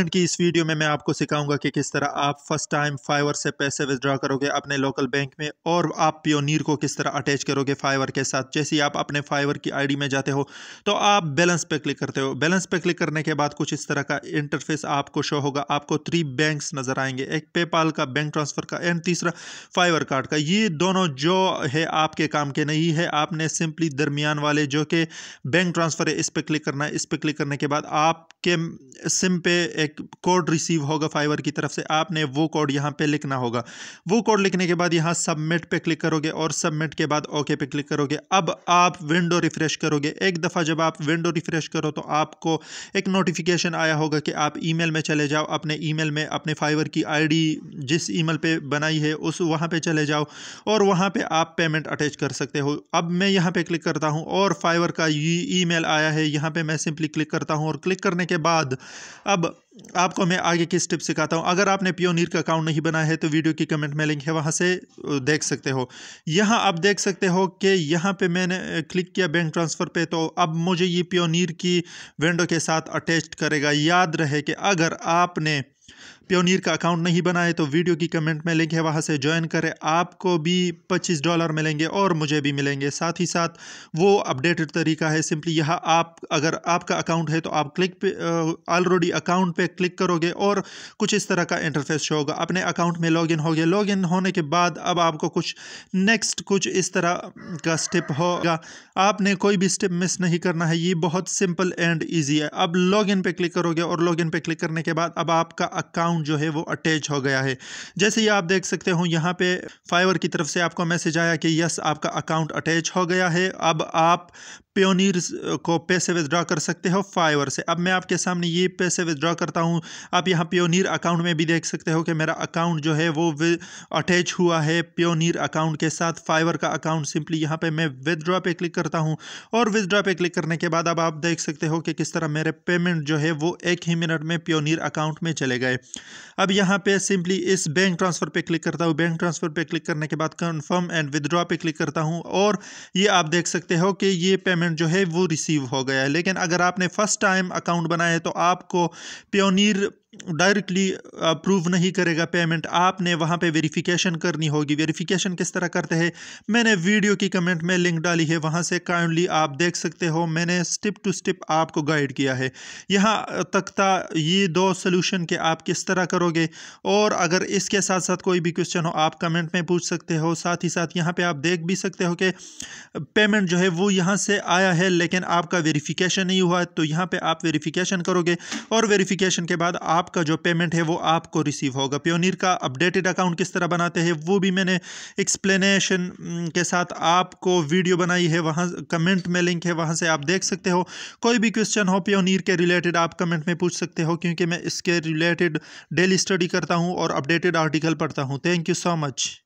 friend की इस video में मैं आपको सिखाऊंगा कि किस तरह आप फर्स्ट टाइम फाइवर से पैसे विदड्रा करोगे अपने लोकल बैंक में और आप पियोनीर को किस तरह अटैच करोगे फाइवर के साथ जैसे ही आप अपने फाइवर की आईडी में जाते हो तो आप बैलेंस पे क्लिक करते हो बैलेंस पे क्लिक करने के बाद कुछ इस तरह का इंटरफेस आपको शो होगा आपको थ्री बैंक नज़र आएंगे एक पेपाल का बैंक ट्रांसफ़र का एंड तीसरा फाइवर कार्ड का ये दोनों जो है आपके काम के नहीं है आपने सिंपली दरमियान वाले जो कि बैंक ट्रांसफ़र है इस पर क्लिक करना है इस पर क्लिक करने के बाद आपके सिम पे एक कोड रिसीव होगा फाइवर की तरफ से आपने वो कोड यहाँ पे लिखना होगा वो कोड लिखने के बाद यहाँ सबमिट पे क्लिक करोगे और सबमिट के बाद ओके पे क्लिक करोगे अब आप विंडो रिफ्रेश करोगे एक दफ़ा जब आप विंडो रिफ्रेश करो तो आपको एक नोटिफिकेशन आया होगा कि आप ई में चले जाओ अपने ई में अपने फाइवर की आई जिस ई मेल बनाई है उस वहाँ पर चले जाओ और वहाँ पर आप पेमेंट अटैच कर सकते हो अब मैं यहाँ पर क्लिक करता हूँ और फाइवर का ई मेल आया है यहाँ पर मैं सिंपली क्लिक करता हूँ और क्लिक करने के बाद अब आपको मैं आगे किस टिप सिखाता हूँ अगर आपने पियोनीर का अकाउंट नहीं बनाया है तो वीडियो की कमेंट में लिंक है वहाँ से देख सकते हो यहाँ आप देख सकते हो कि यहाँ पे मैंने क्लिक किया बैंक ट्रांसफ़र पे तो अब मुझे ये पियोनीर की विंडो के साथ अटैच करेगा याद रहे कि अगर आपने प्योनीर का अकाउंट नहीं बनाए तो वीडियो की कमेंट में लिंक है वहाँ से ज्वाइन करें आपको भी पच्चीस डॉलर मिलेंगे और मुझे भी मिलेंगे साथ ही साथ वो अपडेटेड तरीका है सिंपली यह आप अगर आपका अकाउंट है तो आप क्लिक पे ऑलरेडी अकाउंट पे क्लिक करोगे और कुछ इस तरह का इंटरफेस शो होगा अपने अकाउंट में लॉगिन हो गया लॉगिन होने के बाद अब आपको कुछ नेक्स्ट कुछ इस तरह का स्टेप होगा आपने कोई भी स्टेप मिस नहीं करना है ये बहुत सिंपल एंड ईजी है अब लॉगिन पे क्लिक करोगे और लॉग पे क्लिक करने के बाद अब आपका अकाउंट अकाउंट जो है वो अटैच हो गया है जैसे ये आप देख सकते हो यहाँ पे फाइवर की तरफ से आपको मैसेज आया कि यस आपका अकाउंट अटैच हो गया है अब आप प्योनीर्स uh, को पैसे विदड्रॉ कर सकते हो फाइवर से अब मैं आपके सामने ये पैसे विदड्रॉ करता हूँ आप यहाँ प्योनीर अकाउंट में भी देख सकते हो कि मेरा अकाउंट जो है वो अटैच हुआ है प्योनीर अकाउंट के साथ फाइवर का अकाउंट सिंपली यहाँ पे मैं विदड्रॉ पे क्लिक करता हूँ और विदड्रॉ पे क्लिक करने के बाद अब आप देख सकते हो कि किस तरह मेरे पेमेंट जो है वो एक ही मिनट में प्योनीर अकाउंट में चले गए अब यहाँ पर सिंपली इस बैंक ट्रांसफ़र पर क्लिक करता हूँ बैंक ट्रांसफ़र पर क्लिक करने के बाद कन्फर्म एंड विदड्रॉ पर क्लिक करता हूँ और ये आप देख सकते हो कि ये पेमेंट पेमेंट जो है वो रिसीव हो गया है लेकिन अगर आपने फ़र्स्ट टाइम अकाउंट बनाया है तो आपको प्योनीर डायरेक्टली अप्रूव नहीं करेगा पेमेंट आपने वहाँ पे वेरिफिकेशन करनी होगी वेरिफिकेशन किस तरह करते हैं मैंने वीडियो की कमेंट में लिंक डाली है वहाँ से काइंडली आप देख सकते हो मैंने स्टेप टू स्टेप आपको गाइड किया है यहाँ था ये दो सोल्यूशन के आप किस तरह करोगे और अगर इसके साथ साथ कोई भी क्वेश्चन हो आप कमेंट में पूछ सकते हो साथ ही साथ यहाँ पर आप देख भी सकते हो कि पेमेंट जो है वो यहाँ से आया है लेकिन आपका वेरीफिकेशन नहीं हुआ तो यहाँ पर आप वेरीफिकेशन करोगे और वेरीफिकेशन के बाद आप आपका जो पेमेंट है वो आपको रिसीव होगा प्योनीर का अपडेटेड अकाउंट किस तरह बनाते हैं वो भी मैंने एक्सप्लेनेशन के साथ आपको वीडियो बनाई है वहाँ कमेंट में लिंक है वहाँ से आप देख सकते हो कोई भी क्वेश्चन हो प्योनीर के रिलेटेड आप कमेंट में पूछ सकते हो क्योंकि मैं इसके रिलेटेड डेली स्टडी करता हूँ और अपडेटेड आर्टिकल पढ़ता हूँ थैंक यू सो मच